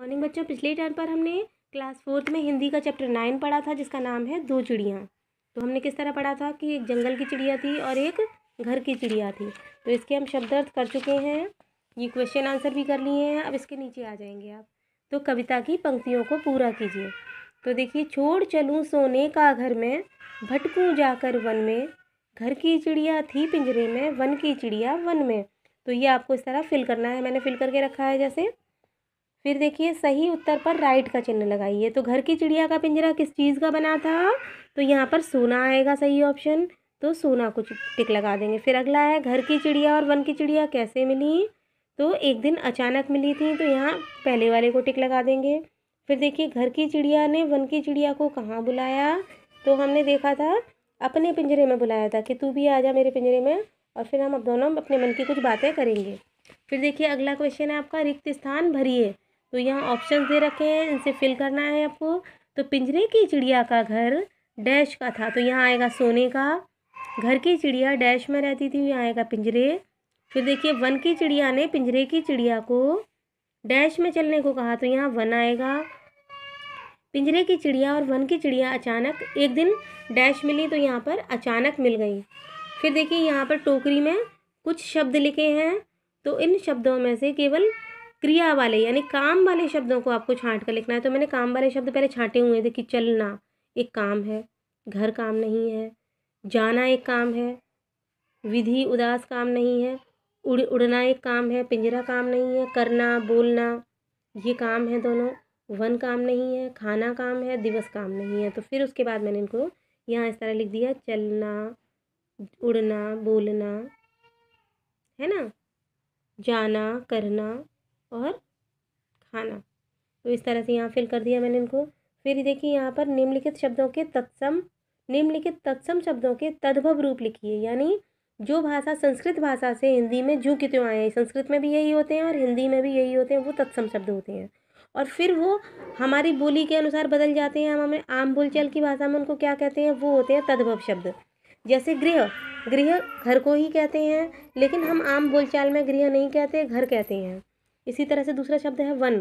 morning बच्चों पिछले time पर हमने क्लास फोर्थ में हिंदी का चैप्टर नाइन पढ़ा था जिसका नाम है दो चिड़िया तो हमने किस तरह पढ़ा था कि एक जंगल की चिड़िया थी और एक घर की चिड़िया थी तो इसके हम शब्द अर्थ कर चुके हैं ये क्वेश्चन आंसर भी कर लिए हैं अब इसके नीचे आ जाएंगे आप तो कविता की पंक्तियों को पूरा कीजिए तो देखिए छोड़ चलूँ सोने का घर में भटकूँ जाकर वन में घर की चिड़िया थी पिंजरे में वन की चिड़िया वन में तो ये आपको इस तरह फिल करना है मैंने फिल करके रखा है जैसे फिर देखिए सही उत्तर पर राइट का चिन्ह लगाइए तो घर की चिड़िया का पिंजरा किस चीज़ का बना था तो यहाँ पर सोना आएगा सही ऑप्शन तो सोना कुछ टिक लगा देंगे फिर अगला है घर की चिड़िया और वन की चिड़िया कैसे मिली तो एक दिन अचानक मिली थी तो यहाँ पहले वाले को टिक लगा देंगे फिर देखिए घर की चिड़िया ने वन की चिड़िया को कहाँ बुलाया तो हमने देखा था अपने पिंजरे में बुलाया था कि तू भी आ जा मेरे पिंजरे में और फिर हम अब दोनों अपने मन की कुछ बातें करेंगे फिर देखिए अगला क्वेश्चन है आपका रिक्त स्थान भरिए तो यहाँ ऑप्शन दे रखे हैं इनसे फिल करना है आपको तो पिंजरे की चिड़िया का घर डैश का था तो यहाँ आएगा सोने का घर की चिड़िया डैश में रहती थी यहाँ आएगा पिंजरे फिर देखिए वन की चिड़िया ने पिंजरे की चिड़िया को डैश में चलने को कहा तो यहाँ वन आएगा पिंजरे की चिड़िया और वन की चिड़िया अचानक एक दिन डैश मिली तो यहाँ पर अचानक मिल गई फिर देखिए यहाँ पर टोकरी में कुछ शब्द लिखे हैं तो इन शब्दों में से केवल क्रिया वाले यानी काम वाले शब्दों को आपको छांट कर लिखना है तो मैंने काम वाले शब्द पहले छांटे हुए थे कि चलना एक काम है घर काम नहीं है जाना एक काम है विधि उदास काम नहीं है उड़ उड़ना एक काम है पिंजरा काम नहीं है करना बोलना ये काम है दोनों वन काम नहीं है खाना काम है दिवस काम नहीं है तो फिर उसके बाद मैंने इनको यहाँ इस तरह लिख दिया चलना उड़ना बोलना है ना जाना करना और खाना तो इस तरह से यहाँ फिल कर दिया मैंने इनको फिर देखिए यहाँ पर निम्नलिखित शब्दों के तत्सम निम्नलिखित तत्सम शब्दों के तद्भव रूप लिखिए यानी जो भाषा संस्कृत भाषा से हिंदी में जू कितों आए हैं संस्कृत में भी यही होते हैं और हिंदी में भी यही होते हैं वो तत्सम शब्द होते हैं और फिर वो हमारी बोली के अनुसार बदल जाते हैं हम हमें आम बोलचाल की भाषा में उनको क्या कहते हैं वो होते हैं तद्भव शब्द जैसे गृह गृह घर को ही कहते हैं लेकिन हम आम बोलचाल में गृह नहीं कहते घर कहते हैं इसी तरह से दूसरा शब्द है वन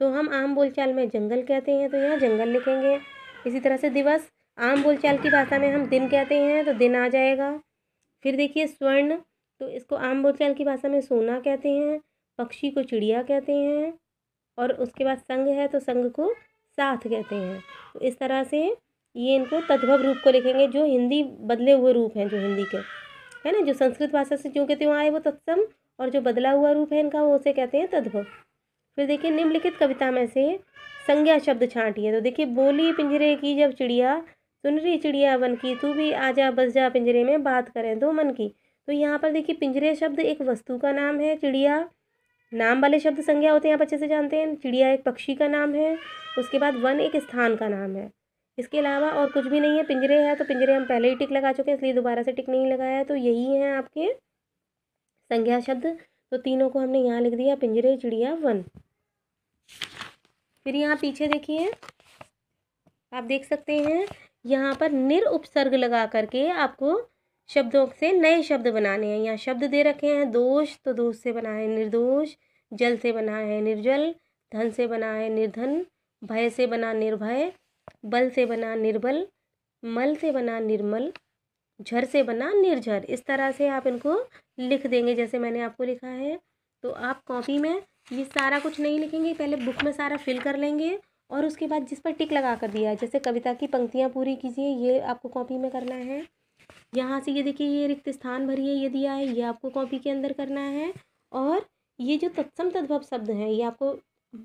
तो हम आम बोलचाल में जंगल कहते हैं तो यहाँ जंगल लिखेंगे इसी तरह से दिवस आम बोलचाल की भाषा में हम दिन कहते हैं तो दिन आ जाएगा फिर देखिए स्वर्ण तो इसको आम बोलचाल की भाषा में सोना कहते हैं पक्षी को चिड़िया कहते हैं और उसके बाद संघ है तो संघ को साथ कहते हैं तो इस तरह से ये इनको तद्भव रूप को लिखेंगे जो हिंदी बदले हुए रूप हैं जो हिंदी के है ना जो संस्कृत भाषा से जो कहते हुए आए वो तत्सम और जो बदला हुआ रूप है इनका वो उसे कहते हैं तद्भव फिर देखिए निम्नलिखित कविता में से संज्ञा शब्द छांटिए तो देखिए बोली पिंजरे की जब चिड़िया सुन रही चिड़िया वन की तू भी आजा बस जा पिंजरे में बात करें दो मन की तो यहाँ पर देखिए पिंजरे शब्द एक वस्तु का नाम है चिड़िया नाम वाले शब्द संज्ञा होते हैं आप अच्छे से जानते हैं चिड़िया एक पक्षी का नाम है उसके बाद वन एक स्थान का नाम है इसके अलावा और कुछ भी नहीं है पिंजरे है तो पिंजरे हम पहले ही टिक लगा चुके हैं इसलिए दोबारा से टिक नहीं लगाया है तो यही हैं आपके संज्ञा शब्द तो तीनों को हमने यहाँ लिख दिया पिंजरे चिड़िया वन फिर यहाँ पीछे देखिए आप देख सकते हैं यहाँ पर निर उपसर्ग लगा करके आपको शब्दों से नए शब्द बनाने हैं यहाँ शब्द दे रखे हैं दोष तो दोष से बना है निर्दोष जल से बना है निर्जल धन से बना है निर्धन भय से बना निर्भय बल से बना निर्बल मल से बना निर्मल झर से बना निर्झर इस तरह से आप इनको लिख देंगे जैसे मैंने आपको लिखा है तो आप कॉपी में ये सारा कुछ नहीं लिखेंगे पहले बुक में सारा फिल कर लेंगे और उसके बाद जिस पर टिक लगा कर दिया जैसे कविता की पंक्तियाँ पूरी कीजिए ये आपको कॉपी में करना है यहाँ से ये देखिए ये रिक्त स्थान भरिए ये दिया है ये आपको कॉपी के अंदर करना है और ये जो तत्सम तद्भव शब्द हैं ये आपको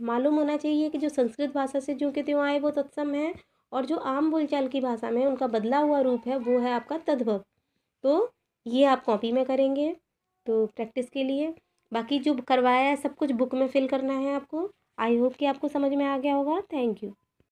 मालूम होना चाहिए कि जो संस्कृत भाषा से जो के त्यों आए वो तत्सम है और जो आम बोलचाल की भाषा में उनका बदला हुआ रूप है वो है आपका तद्भव तो ये आप कॉपी में करेंगे तो प्रैक्टिस के लिए बाकी जो करवाया है सब कुछ बुक में फिल करना है आपको आई होप कि आपको समझ में आ गया होगा थैंक यू